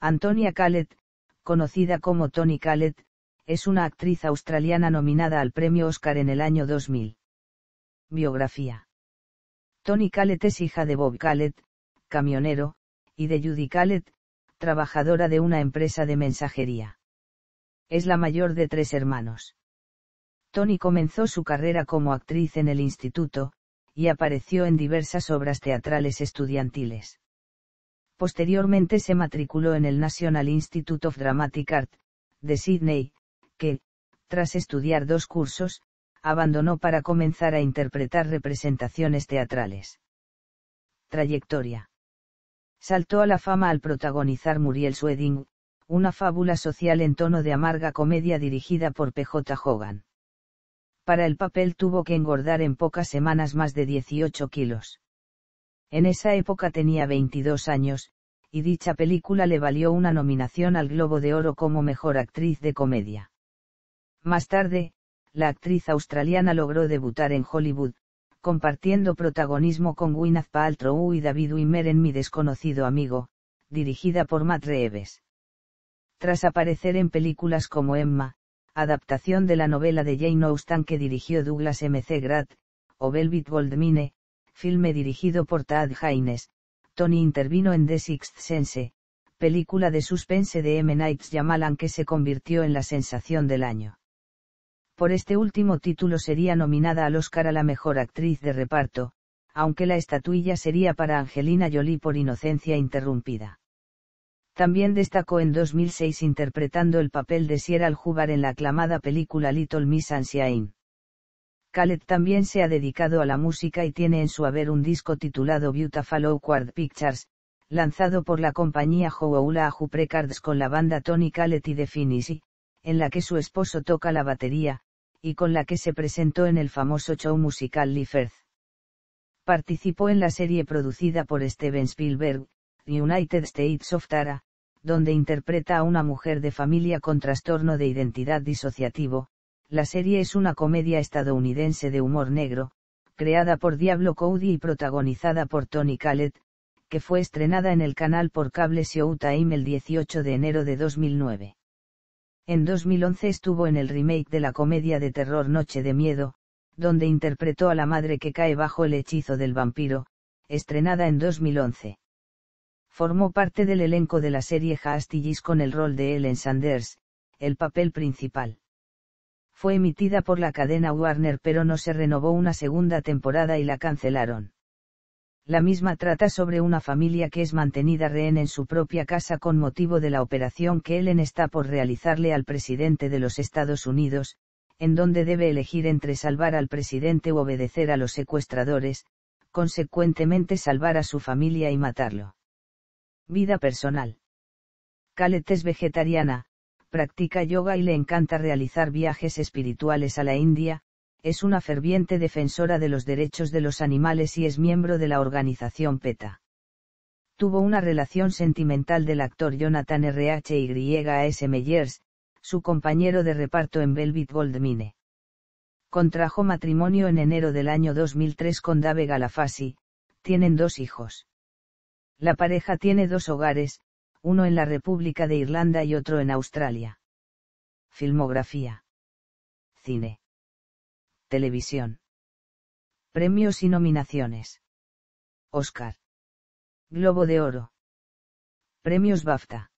Antonia Callet, conocida como Tony Callet, es una actriz australiana nominada al premio Oscar en el año 2000. Biografía. Tony Callet es hija de Bob Callet, camionero, y de Judy Callet, trabajadora de una empresa de mensajería. Es la mayor de tres hermanos. Tony comenzó su carrera como actriz en el instituto, y apareció en diversas obras teatrales estudiantiles. Posteriormente se matriculó en el National Institute of Dramatic Art, de Sydney, que, tras estudiar dos cursos, abandonó para comenzar a interpretar representaciones teatrales. Trayectoria. Saltó a la fama al protagonizar Muriel Swedding, una fábula social en tono de amarga comedia dirigida por PJ Hogan. Para el papel tuvo que engordar en pocas semanas más de 18 kilos. En esa época tenía 22 años, y dicha película le valió una nominación al Globo de Oro como Mejor Actriz de Comedia. Más tarde, la actriz australiana logró debutar en Hollywood, compartiendo protagonismo con Gwyneth Paltrow y David Wimmer en Mi desconocido amigo, dirigida por Matt Reeves. Tras aparecer en películas como Emma, adaptación de la novela de Jane Austen que dirigió Douglas M. C. Grant, o Velvet Goldmine, filme dirigido por Tad Haynes. Tony intervino en The Sixth Sense, película de suspense de M. Night Shyamalan que se convirtió en la sensación del año. Por este último título sería nominada al Oscar a la mejor actriz de reparto, aunque la estatuilla sería para Angelina Jolie por Inocencia Interrumpida. También destacó en 2006 interpretando el papel de Sierra Aljubar en la aclamada película Little Miss Sunshine. Khaled también se ha dedicado a la música y tiene en su haber un disco titulado Beautiful Awkward Pictures, lanzado por la compañía Howaula Aju Precards con la banda Tony Khaled y The en la que su esposo toca la batería, y con la que se presentó en el famoso show musical Leaf Participó en la serie producida por Steven Spielberg, United States of Tara, donde interpreta a una mujer de familia con trastorno de identidad disociativo, la serie es una comedia estadounidense de humor negro, creada por Diablo Cody y protagonizada por Tony Khaled, que fue estrenada en el canal por cable Showtime el 18 de enero de 2009. En 2011 estuvo en el remake de la comedia de terror Noche de Miedo, donde interpretó a la madre que cae bajo el hechizo del vampiro, estrenada en 2011. Formó parte del elenco de la serie Hastings con el rol de Ellen Sanders, el papel principal fue emitida por la cadena Warner pero no se renovó una segunda temporada y la cancelaron. La misma trata sobre una familia que es mantenida rehén en su propia casa con motivo de la operación que Ellen está por realizarle al presidente de los Estados Unidos, en donde debe elegir entre salvar al presidente u obedecer a los secuestradores, consecuentemente salvar a su familia y matarlo. Vida personal. Calet es vegetariana, practica yoga y le encanta realizar viajes espirituales a la India, es una ferviente defensora de los derechos de los animales y es miembro de la organización PETA. Tuvo una relación sentimental del actor Jonathan S. Meyers, su compañero de reparto en Velvet Goldmine. Contrajo matrimonio en enero del año 2003 con Dave Galafasi, tienen dos hijos. La pareja tiene dos hogares, uno en la República de Irlanda y otro en Australia. Filmografía. Cine. Televisión. Premios y nominaciones. Oscar. Globo de Oro. Premios BAFTA.